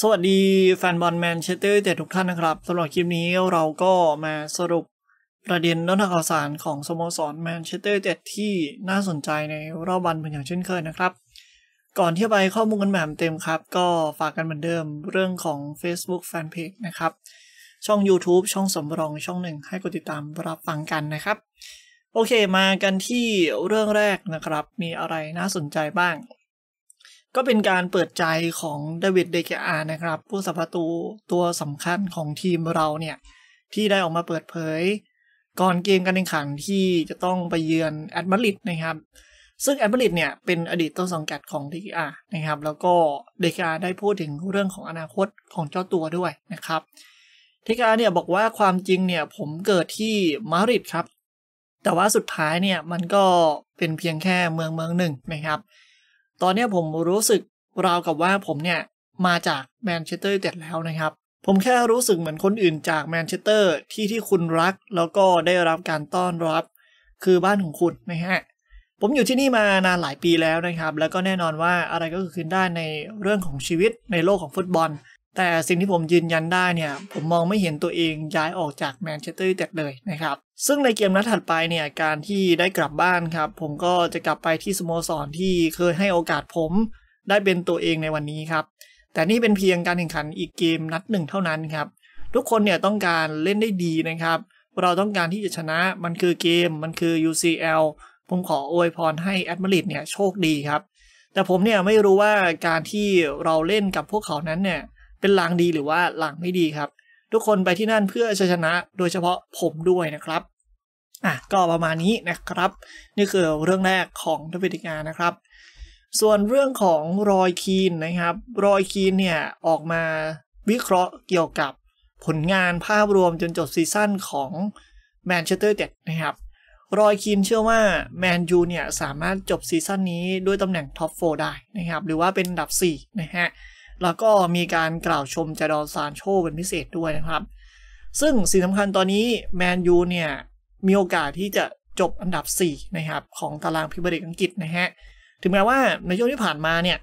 สวัสดีแฟนบอลแมนเชสเตอร์แต่ทุกท่านนะครับสำหรับคลิปนี้เราก็มาสรุปประเด็นด้านข่าวสารของสโมสรแมนเชสเตอร์เด็ที่น่าสนใจในรอบวันเป็นอย่างเช่นเคยนะครับ ก่อนที่ไปข้อมูลกันแบบเต็มครับก็ฝากกันเหมือนเดิมเรื่องของ Facebook Fanpage นะครับ ช่อง YouTube ช่องสำรองช่องหนึ่งให้กดติดตามรับฟังกันนะครับ โอเคมากันที่เรื่องแรกนะครับ มีอะไรน่าสนใจบ้างก็เป็นการเปิดใจของเดวิดเดกอานะครับ ผู้สัมประตูตัวสำคัญของทีมเราเนี่ยที่ได้ออกมาเปิดเผย ก่อนเกมการแข่งขันที่จะต้องไปเยือนแอดมาริดนะครับ ซึ่งแอดมาริดเนี่ยเป็นอดีตต้นสังกัดของเดกอานะครับ แล้วก็เดกอาได้พูดถึงเรื่องของอนาคตของเจ้าตัวด้วยนะครับเดกอาเนี่ย บอกว่าความจริงเนี่ยผมเกิดที่มาริดครับแต่ว่าสุดท้ายเนี่ยมันก็เป็นเพียงแค่เมืองเมืองหนึ่งนะครับตอนนี้ผมรู้สึกราวกับว่าผมเนี่ยมาจากแมนเชสเตอร์เต็ดแล้วนะครับ ผมแค่รู้สึกเหมือนคนอื่นจากแมนเชสเตอร์ที่ที่คุณรัก แล้วก็ได้รับการต้อนรับ คือบ้านของคุณนะฮะ ผมอยู่ที่นี่มานานหลายปีแล้วนะครับ แล้วก็แน่นอนว่าอะไรก็เกิดขึ้นได้ในเรื่องของชีวิตในโลกของฟุตบอลแต่สิ่งที่ผมยืนยันได้เนี่ย ผมมองไม่เห็นตัวเองย้ายออกจากแมนเชสเตอร์ยูไนเต็ดเลยนะครับ ซึ่งในเกมนัดถัดไปเนี่ย การที่ได้กลับบ้านครับ ผมก็จะกลับไปที่สโมสรที่เคยให้โอกาสผมได้เป็นตัวเองในวันนี้ครับ แต่นี่เป็นเพียงการแข่งขันอีกเกมนัดหนึ่งเท่านั้นครับ ทุกคนเนี่ยต้องการเล่นได้ดีนะครับ เราต้องการที่จะชนะ มันคือเกม มันคือ UCL ผมขออวยพรให้แอดมิริตเนี่ยโชคดีครับ แต่ผมเนี่ยไม่รู้ว่าการที่เราเล่นกับพวกเขานั้นเนี่ยเป็นลางดีหรือว่าลางไม่ดีครับ ทุกคนไปที่นั่นเพื่อชชนะโดยเฉพาะผมด้วยนะครับอ่ะก็ประมาณนี้นะครับ นี่คือเรื่องแรกของทวิติกานะครับ ส่วนเรื่องของรอยคีนนะครับรอยคีนเนี่ยออกมาวิเคราะห์เกี่ยวกับผลงานภาพรวมจนจบซีซั่นของแมนเชสเตอร์เด็ดนะครับ รอยคีนเชื่อว่าแมนยูเนี่ยสามารถจบซีซั่นนี้ด้วยตำแหน่งท็อปโฟได้นะครับ หรือว่าเป็นดับ4นะฮะแล้วก็มีการกล่าวชมจดอนซานโชเป็นพิเศษด้วยนะครับ ซึ่งสิ่งสำคัญตอนนี้แมนยูเนี่ย มีโอกาสที่จะจบอันดับ4นะครับ ของตารางพิมั์ลีกอังกฤษนะฮะ ถึงแม้ว่าในช่วงที่ผ่านมาเนี่ย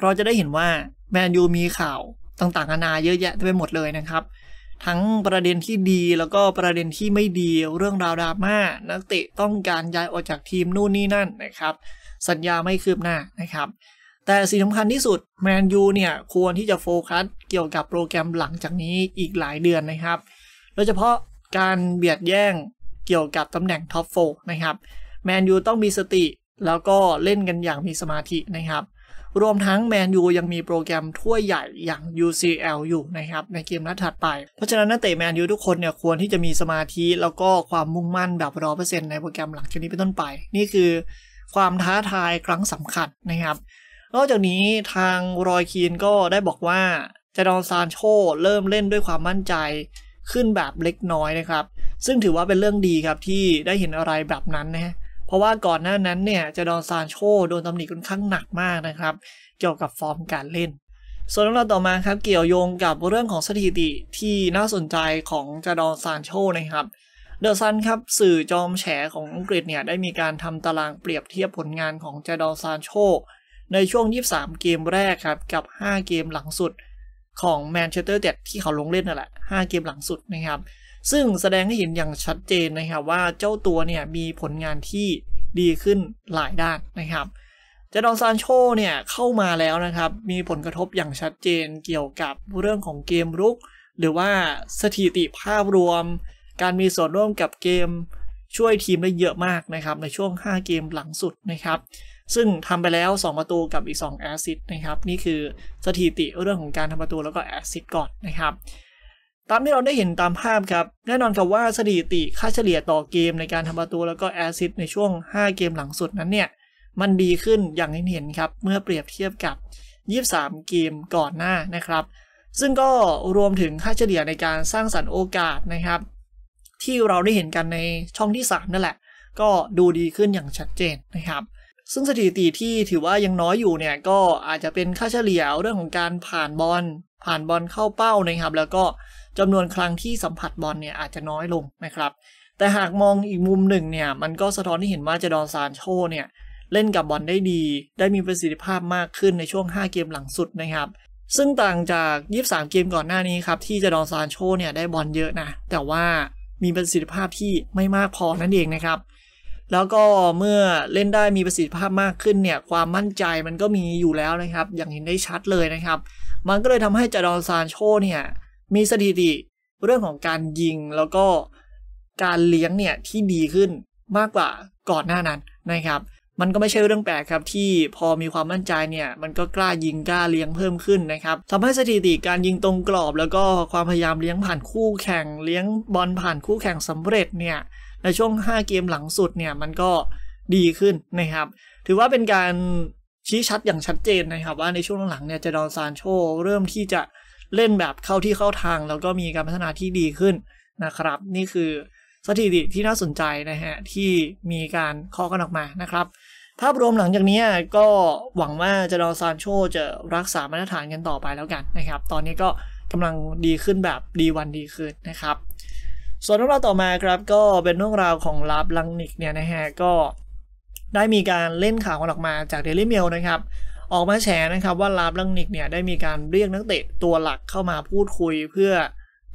เราจะได้เห็นว่าแมนยูมีข่าวต่างๆนานาเยอะแยะไปหมดเลยนะครับ ทั้งประเด็นที่ดีแล้วก็ประเด็นที่ไม่ดีเรื่องราวดราม่านักเตะต้องการย้ายออกจากทีมนู่นนี่นั่นนะครับ สัญญาไม่คืบหน้านะครับแต่สิ่งสำคัญที่สุดแมนยูเนี่ยควรที่จะโฟกัสเกี่ยวกับโปรแกรมหลังจากนี้อีกหลายเดือนนะครับโดยเฉพาะการเบียดแย่งเกี่ยวกับตำแหน่งท็อปโฟนะครับแมนยูต้องมีสติแล้วก็เล่นกันอย่างมีสมาธินะครับ รวมทั้งแมนยูยังมีโปรแกรมถ้วยใหญ่อย่าง UCL อยู่นะครับในเกมนัดถัดไป เพราะฉะนั้นนักเตะแมนยูทุกคนเนี่ยควรที่จะมีสมาธิ แล้วก็ความมุ่งมั่นแบบร้อเปอร์เซ็นต์ในโปรแกรมหลังจากนี้เป็นต้นไป นี่คือความท้าทายครั้งสำคัญนะครับนอกจากนี้ทางรอยคีนก็ได้บอกว่าจดอนซานโชเริ่มเล่นด้วยความมั่นใจขึ้นแบบเล็กน้อยนะครับ ซึ่งถือว่าเป็นเรื่องดีครับ ที่ได้เห็นอะไรแบบนั้นนะเพราะว่าก่อนหน้านั้นเนี่ยจดอนซานโชโดนตำหนิค่อนข้างหนักมากนะครับ เกี่ยวกับฟอร์มการเล่น ส่วนเรื่องต่อมาครับเกี่ยวโยงกับเรื่องของสถิติที่น่าสนใจของจดอนซานโชนะครับเดอะซันครับสื่อจอมแฉของอังกฤษเนี่ยได้มีการทำตารางเปรียบเทียบผลงานของจดอนซานโชในช่วง 23 เกมแรกครับกับ 5 เกมหลังสุดของแมนเชสเตอร์เดดที่เขาลงเล่นนั่นแหละ 5 เกมหลังสุดนะครับ ซึ่งแสดงให้เห็นอย่างชัดเจนนะครับว่าเจ้าตัวเนี่ย มีผลงานที่ดีขึ้นหลายด้านนะครับจดองซานโชเนี่ยเข้ามาแล้วนะครับ มีผลกระทบอย่างชัดเจนเกี่ยวกับเรื่องของเกมรุก หรือว่าสถิติภาพรวม การมีส่วนร่วมกับเกมช่วยทีมได้เยอะมากนะครับในช่วง 5 เกมหลังสุดนะครับ ซึ่งทำไปแล้ว 2 ประตู กับอีก 2 แอซิสต์นะครับ นี่คือสถิติเรื่องของการทำประตูแล้วก็แอซิสต์ก่อนนะครับ ตามที่เราได้เห็นตามภาพครับ แน่นอนครับว่าสถิติค่าเฉลี่ยต่อเกม ในการทำประตูแล้วก็แอซิสต์ในช่วง 5 เกมหลังสุดนั้นเนี่ยมันดีขึ้นอย่างที่เห็นครับเมื่อเปรียบเทียบกับ 23 เกมก่อนหน้านะครับ ซึ่งก็รวมถึงค่าเฉลี่ยในการสร้างสรรค์โอกาสนะครับที่เราได้เห็นกันในช่องที่ 3 นั่นแหละ ก็ดูดีขึ้นอย่างชัดเจนนะครับ ซึ่งสถิติที่ถือว่ายังน้อยอยู่เนี่ยก็อาจจะเป็นค่าเฉลี่ยเรื่องของการผ่านบอลผ่านบอลเข้าเป้านะครับ แล้วก็จำนวนครั้งที่สัมผัสบอลเนี่ยอาจจะน้อยลงนะครับ แต่หากมองอีกมุมหนึ่งเนี่ย มันก็สะท้อนที่เห็นว่าเจดอนซานโชเนี่ยเล่นกับบอลได้ดีได้มีประสิทธิภาพมากขึ้นในช่วง 5 เกมหลังสุดนะครับ ซึ่งต่างจาก23เกมก่อนหน้านี้ครับที่จะดอนซานโชเนี่ยได้บอลเยอะนะแต่ว่ามีประสิทธิภาพที่ไม่มากพอนั่นเองนะครับ แล้วก็เมื่อเล่นได้มีประสิทธิภาพมากขึ้นเนี่ย ความมั่นใจมันก็มีอยู่แล้วนะครับ อย่างเห็นได้ชัดเลยนะครับ มันก็เลยทำให้จารอนซานโชเนี่ย มีสถิติเรื่องของการยิงแล้วก็การเลี้ยงเนี่ยที่ดีขึ้นมากกว่าก่อนหน้านั้นนะครับมันก็ไม่ใช่เรื่องแปลกครับที่พอมีความมั่นใจเนี่ยมันก็กล้ายิงกล้าเลี้ยงเพิ่มขึ้นนะครับทำให้สถิติการยิงตรงกรอบ แล้วก็ความพยายามเลี้ยงผ่านคู่แข่ง เลี้ยงบอลผ่านคู่แข่งสำเร็จเนี่ยในช่วง5เกมหลังสุดเนี่ยมันก็ดีขึ้นนะครับ ถือว่าเป็นการชี้ชัดอย่างชัดเจนนะครับ ว่าในช่วงหลังเนี่ยจะดอนซานโชเริ่มที่จะเล่นแบบเข้าที่เข้าทาง แล้วก็มีการพัฒนาที่ดีขึ้นนะครับ นี่คือสถิติที่น่าสนใจนะฮะที่มีการเคาะกันออกมานะครับ ภาพรวมหลังจากนี้ก็หวังว่าจะดอซานโชจะรักษามาตรฐานกันต่อไปแล้วกันนะครับ ตอนนี้ก็กำลังดีขึ้นแบบดีวันดีคืนนะครับ ส่วนเรื่องราวต่อมาครับก็เป็นเรื่องราวของลาบลังนิกเนี่ยนะฮะก็ ได้มีการเล่นข่าวกันออกมาจากเดลี่เมลนะครับ ออกมาแฉนะครับว่าลาบลังนิกเนี่ยได้มีการเรียกนักเตะตัวหลักเข้ามาพูดคุยเพื่อ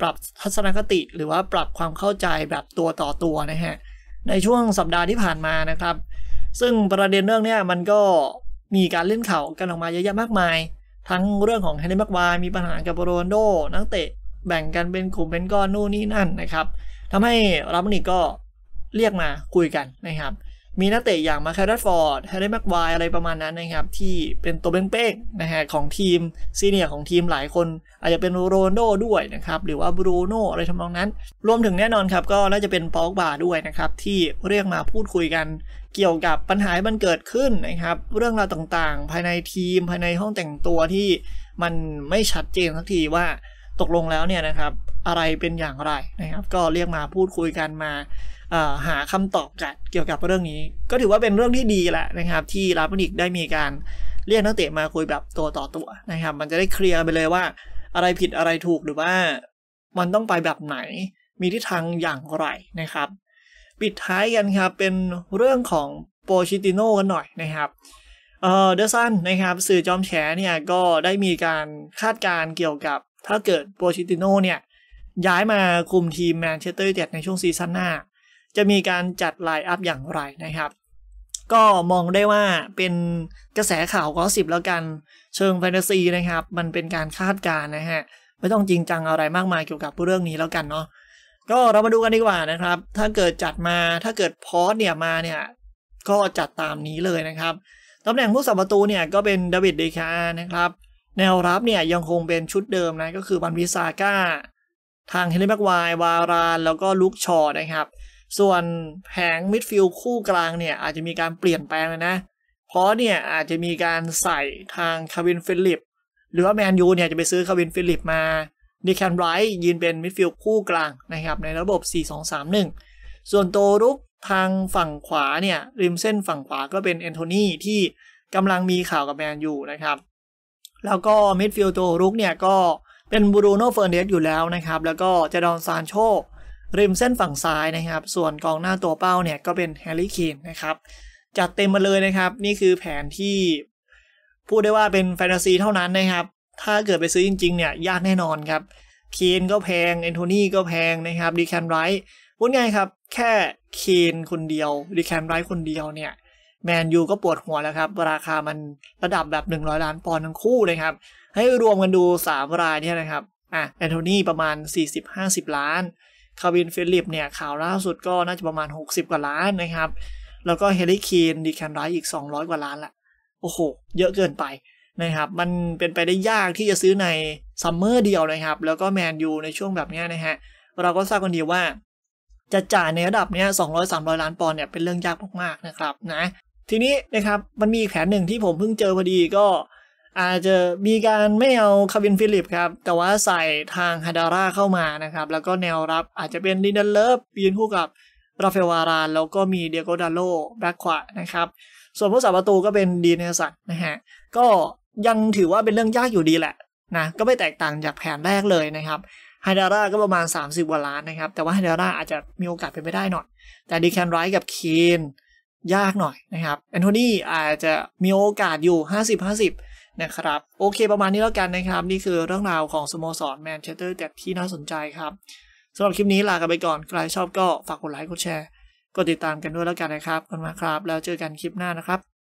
ปรับทัศนคติหรือว่าปรับความเข้าใจแบบตัวต่อตัวนะฮะในช่วงสัปดาห์ที่ผ่านมานะครับ ซึ่งประเด็นเรื่องนี้มันก็มีการเล่นข่าวกันออกมาเยอะแยะมากมาย ทั้งเรื่องของแฮนนี่แม็กวายมีปัญหากับโรนโด นักเตะ แบ่งกันเป็นกลุ่มเป็นก้อนนู่นนี่นั่นนะครับทำให้รับนิกก็เรียกมาคุยกันนะครับมีนักเตะอย่างมาคาร์ดฟอร์ดแฮร์รี่แม็กไวอะไรประมาณนั้นนะครับ ที่เป็นตัวเป้งๆนะฮะของทีม ซีเนียของทีมหลายคนอาจจะเป็นโรนโดด้วยนะครับ หรือว่าบรูโน่อะไรทำนองนั้น รวมถึงแน่นอนครับก็น่าจะเป็นปอกบา ด้วยนะครับ ที่เรียกมาพูดคุยกันเกี่ยวกับปัญหาที่มันเกิดขึ้นนะครับ เรื่องราวต่างๆ ภายในทีม ภายในห้องแต่งตัวที่มันไม่ชัดเจนสักทีว่าตกลงแล้วเนี่ยนะครับ อะไรเป็นอย่างไรนะครับ ก็เรียกมาพูดคุยกันมาหาคำตอบกันเกี่ยวกับเรื่องนี้ ก็ถือว่าเป็นเรื่องที่ดีแหละนะครับ ที่ลาฟนิกได้มีการเรียกนักเตะมาคุยแบบตัวต่อตัวนะครับ มันจะได้เคลียร์ไปเลยว่า อะไรผิดอะไรถูกหรือว่ามันต้องไปแบบไหน มีทิศทางอย่างไรนะครับ ปิดท้ายกันครับ เป็นเรื่องของโปชิติโนกันหน่อยนะครับเดอะซันนะครับสื่อจอมแฉเนี่ยก็ได้มีการคาดการเกี่ยวกับ ถ้าเกิดโปชิติโนเนี่ยย้ายมาคุมทีมแมนเชสเตอร์ยูไนเต็ดในช่วงซีซั่นหน้าจะมีการจัดไลน์อัพอย่างไรนะครับ ก็มองได้ว่าเป็นกระแสข่าวก็สิบแล้วกันเชิงแฟนตาซีนะครับ มันเป็นการคาดการณ์นะฮะ ไม่ต้องจริงจังอะไรมากมายเกี่ยวกับเรื่องนี้แล้วกันเนาะก็เรามาดูกันดีกว่านะครับ ถ้าเกิดจัดมาถ้าเกิดพอสเนี่ยมาเนี่ยก็จัดตามนี้เลยนะครับตำแหน่งผู้สัมประตูเนี่ยก็เป็นดวิดเดคานะครับแนวรับเนี่ยยังคงเป็นชุดเดิมนะก็คือบันวิซาก้าทางเฮลิแม็กวายวารานแล้วก็ลุกชอนะครับส่วนแผงมิดฟิลด์คู่กลางเนี่ย อาจจะมีการเปลี่ยนแปลงเลยนะ เพราะเนี่ยอาจจะมีการใส่ทางคาวินฟิลิปหรือว่าแมนยูเนี่ยจะไปซื้อคาวินฟิลิปมาดิแคนไรท์ยืนเป็นมิดฟิลด์คู่กลางนะครับ ในระบบ 4-2-3-1 ส่วนโตรุกทางฝั่งขวาเนี่ยริมเส้นฝั่งขวาก็เป็นแอนโทนีที่กำลังมีข่าวกับแมนยูนะครับ แล้วก็มิดฟิลด์โตรุกเนี่ยก็เป็นบูโรโนเฟอร์เนสอยู่แล้วนะครับ แล้วก็เจดอนซานโชริมเส้นฝั่งซ้ายนะครับ ส่วนกองหน้าตัวเป้าเนี่ยก็เป็นแฮร์รี่เคนนะครับ จัดเต็มมาเลยนะครับนี่คือแผนที่พูดได้ว่าเป็นแฟนตาซีเท่านั้นนะครับ ถ้าเกิดไปซื้อจริงๆ เนี่ย ยากแน่นอนครับเคนก็แพงเอนโทนี่ก็แพงนะครับดีแคนไรท์พูดง่ายครับแค่เคนคนเดียวดีแคนไรท์คนเดียวเนี่ยแมนยูก็ปวดหัวแล้วครับ ราคามันระดับแบบ100 ล้านปอนด์ทั้งคู่เลยครับให้รวมกันดู3รายเนี่ยนะครับอ่ะแอนโทนี่ประมาณ40-50 ล้านคาวินฟิลิปเนี่ยข่าวล่าสุดก็น่าจะประมาณ 60 กว่าล้านนะครับ แล้วก็เฮลิคีนดีแคนไรอีก 200 กว่าล้านละโอ้โห เยอะเกินไปนะครับมันเป็นไปได้ยากที่จะซื้อในซัมเมอร์เดียวนะครับ แล้วก็แมนยูในช่วงแบบนี้นะฮะ เราก็ทราบกันดีว่า จะจ่ายในระดับเนี้ยสสอองร้ยามร้อยล้านปอนด์เนี่ยเป็นเรื่องยากมากๆนะครับนะ ทีนี้นะครับมันมีแผนหนึ่งที่ผมเพิ่งเจอพอดีก็อาจจะมีการไม่เอาคาวินฟิลิปครับ แต่ว่าใส่ทางฮาดาร่าเข้ามานะครับ แล้วก็แนวรับอาจจะเป็นลินเดเลิฟยืนคู่กับราเฟลวารานแล้วก็มีเดียโกดาโลแบ็คขวานะครับ ส่วนผู้สาประตูก็เป็นดีเนสันนะฮะ ก็ยังถือว่าเป็นเรื่องยากอยู่ดีแหละนะก็ไม่แตกต่างจากแผนแรกเลยนะครับไฮดาร่าก็ประมาณ 30กว่าล้านนะครับแต่ว่าไฮดาร่าอาจจะมีโอกาสเป็นไปได้หน่อยแต่ดีแคนไรส์กับคีนยากหน่อยนะครับแอนโทนีอาจจะมีโอกาสอยู่ 50-50นะครับโอเคประมาณนี้แล้วกันนะครับ นี่คือเรื่องราวของสโมสรแมนเชสเตอร์แต่ที่น่าสนใจครับสำหรับคลิปนี้ลากันไปก่อน ใครชอบก็ฝากกดไลค์กดแชร์กดติดตามกันด้วยแล้วกันนะครับกันมาครับแล้วเจอกันคลิปหน้านะครับ